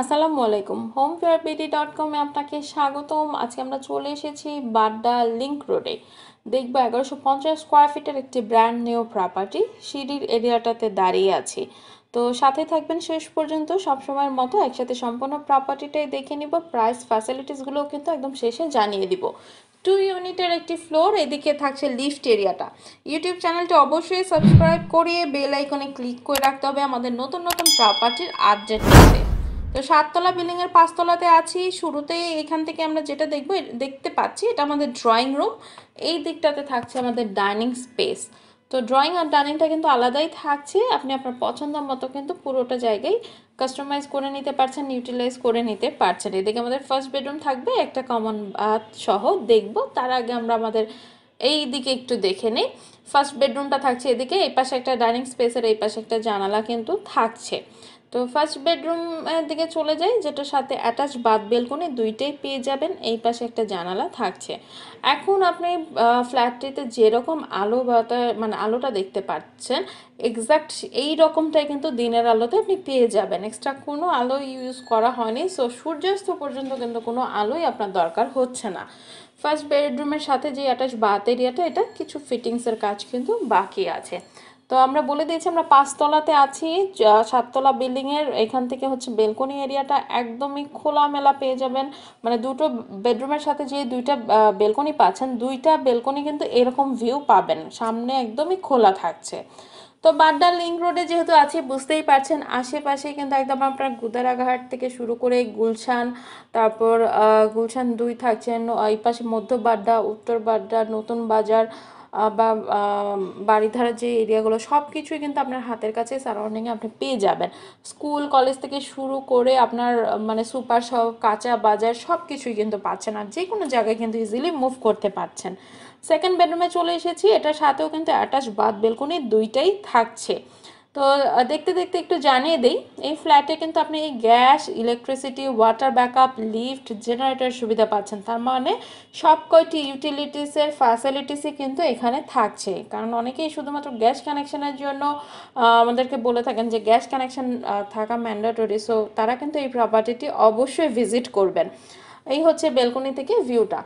আসসালামু আলাইকুম home fair BD dot কমে আপনাকে স্বাগতম আজকে আমরা চলে এসেছি বাড্ডা লিঙ্ক রোডে দেখবো এগারোশো পঞ্চাশ স্কোয়ার ফিটের একটি ব্র্যান্ড নিউ প্রপার্টি সিঁড়ির এরিয়াটাতে দাঁড়িয়ে আছি তো সাথে থাকবেন শেষ পর্যন্ত সবসময়ের মতো একসাথে সম্পূর্ণ প্রপার্টিটাই দেখে নিব প্রাইস ফ্যাসিলিটিসগুলো কিন্তু একদম শেষে জানিয়ে দিব টু ইউনিটের একটি ফ্লোর এদিকে থাকছে লিফট এরিয়াটা ইউটিউব চ্যানেলটি অবশ্যই সাবস্ক্রাইব করিয়ে বেল আইকনে ক্লিক করে রাখতে হবে আমাদের নতুন নতুন প্রপার্টির আপডেট পেতে তো সাততলা বিল্ডিংয়ের পাঁচতলাতে আছি শুরুতে এখান থেকে আমরা যেটা দেখবো দেখতে পাচ্ছি এটা আমাদের ড্রয়িং রুম এই দিকটাতে থাকছে আমাদের ডাইনিং স্পেস তো ড্রয়িং আর ডাইনিংটা কিন্তু আলাদাই থাকছে আপনি আপনার পছন্দ মতো কিন্তু পুরোটা জায়গায় কাস্টমাইজ করে নিতে পারছেন ইউটিলাইজ করে নিতে পারছেন এদিকে আমাদের ফার্স্ট বেডরুম থাকবে একটা কমন বাথ সহ দেখব তার আগে আমরা আমাদের এই দিকে একটু দেখে নিই ফার্স্ট বেডরুমটা থাকছে এদিকে এই পাশে একটা ডাইনিং স্পেসের এই পাশে একটা জানালা কিন্তু থাকছে তো ফার্স্ট বেডরুমের দিকে চলে যাই যেটার সাথে অ্যাটাচ বাথ বেলকনি দুইটাই পেয়ে যাবেন এই পাশে একটা জানালা থাকছে এখন আপনি ফ্ল্যাটটিতে যেরকম আলো বাতা মানে আলোটা দেখতে পাচ্ছেন এক্স্যাক্ট এই রকমটাই কিন্তু দিনের আলোতে আপনি পেয়ে যাবেন এক্সট্রা কোনো আলো ইউজ করা হয়নি সো সূর্যাস্ত পর্যন্ত কিন্তু কোনো আলোই আপনার দরকার হচ্ছে না ফার্স্ট বেডরুমের সাথে যে অ্যাটাচ বাথ এরিয়াটা এটা কিছু ফিটিংসের কাজ কিন্তু বাকি আছে তো আমরা বলে দিয়েছি আমরা পাঁচতলাতে আছি সাততলা বিল্ডিংয়ের এখান থেকে হচ্ছে বেলকনি এরিয়াটা একদমই খোলামেলা পেয়ে যাবেন মানে দুটো বেডরুমের সাথে যে দুইটা বেলকনি পাচ্ছেন দুইটা বেলকনি কিন্তু এরকম ভিউ পাবেন সামনে একদমই খোলা থাকছে তো বাড্ডা লিঙ্ক রোডে যেহেতু আছে বুঝতেই পারছেন আশেপাশে কিন্তু একদম আপনার গুদারাঘাট থেকে শুরু করে গুলশান তারপর গুলশান দুই থাকছেন এই পাশে মধ্য বাড্ডা উত্তর বাড্ডা নতুন বাজার বা বাড়িধারার যে এরিয়াগুলো সব কিছুই কিন্তু আপনার হাতের কাছে সারাউন্ডিংয়ে আপনি পেয়ে যাবেন স্কুল কলেজ থেকে শুরু করে আপনার মানে সুপার সব কাঁচা বাজার সব কিছুই কিন্তু পাচ্ছেন আর যে কোনো জায়গায় কিন্তু ইজিলি মুভ করতে পারছেন সেকেন্ড বেডরুমে চলে এসেছি এটার সাথেও কিন্তু অ্যাটাচ বাদ বেলকনি দুইটাই থাকছে তো দেখতে দেখতে একটু জানিয়ে দিই এই ফ্ল্যাটে কিন্তু আপনি এই gas electricity water backup lift generator সুবিধা পাচ্ছেন তার মানে সব কয়টি ইউটিলিটিসের ফ্যাসিলিটিসই কিন্তু এখানে থাকছে কারণ অনেকেই শুধুমাত্র গ্যাস কানেকশানের জন্য আমাদেরকে বলে থাকেন যে গ্যাস কানেকশান থাকা ম্যান্ডেটরি সো তারা কিন্তু এই প্রপার্টিটি অবশ্যই ভিজিট করবেন এই হচ্ছে বেলকনি থেকে ভিউটা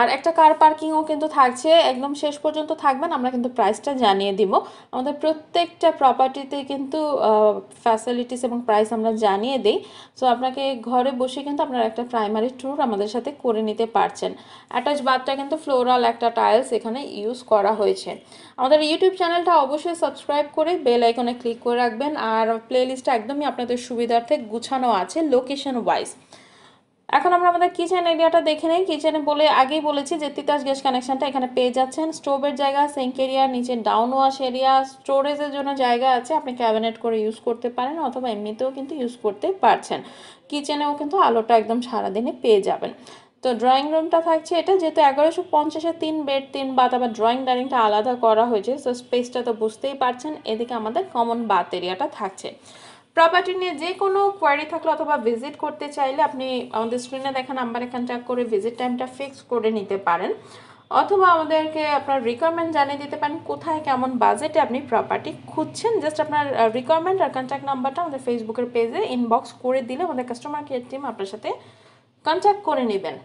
আর একটা কার পার্কিংও কিন্তু থাকছে একদম শেষ পর্যন্ত থাকবেন আমরা কিন্তু প্রাইসটা জানিয়ে দিব আমাদের প্রত্যেকটা প্রপার্টিতে কিন্তু ফ্যাসিলিটিস এবং প্রাইস আমরা জানিয়ে দিই সো আপনাকে ঘরে বসে কিন্তু আপনারা একটা প্রাইমারি ট্যুর আমাদের সাথে করে নিতে পারছেন অ্যাটাচ বাথটা কিন্তু ফ্লোরাল একটা টাইলস এখানে ইউজ করা হয়েছে আমাদের ইউটিউব চ্যানেলটা অবশ্যই সাবস্ক্রাইব করে বেল আইকনে ক্লিক করে রাখবেন আর প্লেলিস্টটা একদমই আপনাদের সুবিধার্থে গুছানো আছে লোকেশন ওয়াইজ এখন আমরা আমাদের কিচেন এরিয়াটা দেখে নিই কিচেনে বলে আগেই বলেছি যে তিতাস গ্যাস কানেকশানটা এখানে পেয়ে যাচ্ছেন স্টোভের জায়গা সিঙ্ক এরিয়া নিচে ডাউন ওয়াশ এরিয়া স্টোরেজের জন্য জায়গা আছে আপনি ক্যাবিনেট করে ইউজ করতে পারেন অথবা এমনিতেও কিন্তু ইউজ করতে পারছেন কিচেনেও কিন্তু আলোটা একদম সারাদিনে পেয়ে যাবেন তো ড্রয়িং রুমটা থাকছে এটা যেহেতু এগারোশো পঞ্চাশে তিন বেড তিন বাত আবার ড্রয়িং ডাইনিংটা আলাদা করা হয়েছে সো স্পেসটা তো বুঝতেই পারছেন এদিকে আমাদের কমন বাত এরিয়াটা থাকছে প্রপার্টি নিয়ে যে কোনো কোয়ারি থাকলে অথবা ভিজিট করতে চাইলে আপনি আমাদের স্ক্রিনে দেখা নাম্বারে কন্ট্যাক্ট করে ভিজিট টাইমটা ফিক্স করে নিতে পারেন অথবা আমাদেরকে আপনার রিকোয়ারমেন্ট জানিয়ে দিতে পারেন কোথায় কেমন বাজেটে আপনি প্রপার্টি খুঁজছেন জাস্ট আপনার রিকোয়ারমেন্ট আর কন্ট্যাক্ট নাম্বারটা আমাদের ফেসবুকের পেজে ইনবক্স করে দিলে আমাদের কাস্টমার কেয়ার টিম আপনার সাথে কন্ট্যাক্ট করে নেবেন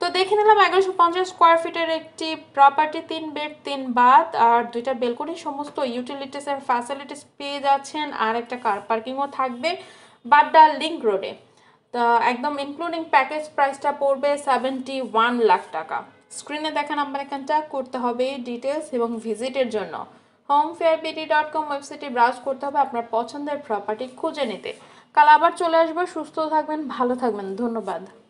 তো দেখে নিলাম এগারোশো পঞ্চাশ স্কোয়ার ফিটের একটি প্রপার্টি তিন বেড তিন বাথ আর দুইটা বেলকনি সমস্ত ইউটিলিটিস এর ফ্যাসিলিটিস পেয়ে যাচ্ছেন আর একটা কার পার্কিংও থাকবে বাড্ডা লিঙ্ক রোডে তো একদম ইনক্লুডিং প্যাকেজ প্রাইসটা পড়বে সেভেন্টি ওয়ান লাখ টাকা স্ক্রিনে দেখা নাম্বারে কন্ট্যাক্ট করতে হবে ডিটেলস এবং ভিজিটের জন্য home fair BD dot com ওয়েবসাইটে ব্রাউজ করতে হবে আপনার পছন্দের প্রপার্টি খুঁজে নিতে কাল আবার চলে আসবো সুস্থ থাকবেন ভালো থাকবেন ধন্যবাদ